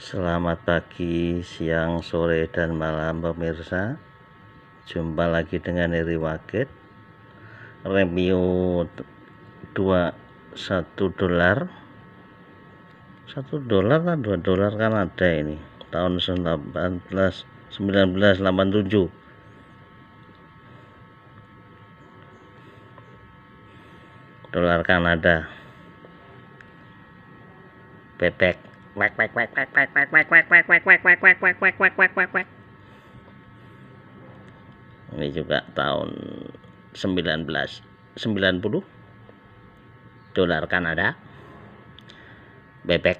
Selamat pagi, siang, sore, dan malam pemirsa Jumpa lagi dengan Eri Wakit Remio 2 1 dolar 1 dolar kan 2 dolar kan ada ini Tahun 19, 1987 Dolar Kanada petek quack quack quack quack quack quack quack ini juga tahun 1990 dolar Kanada bebek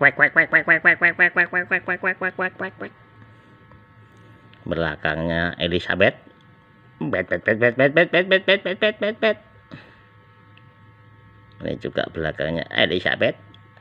quack belakangnya Elizabeth ini juga belakangnya Elizabeth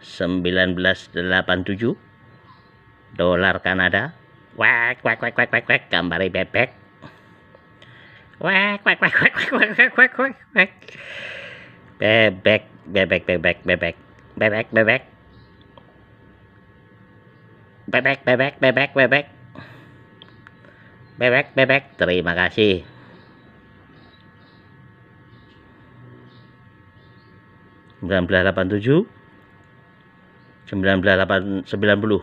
1987 dolar Kanada wek wek wek wek wek wek gambar bebek wek wek wek wek wek wek wek wek wek bebek bebek bebek bebek bebek bebek bebek bebek bebek bebek bebek bebek terima kasih sembilan belas delapan tujuh 1980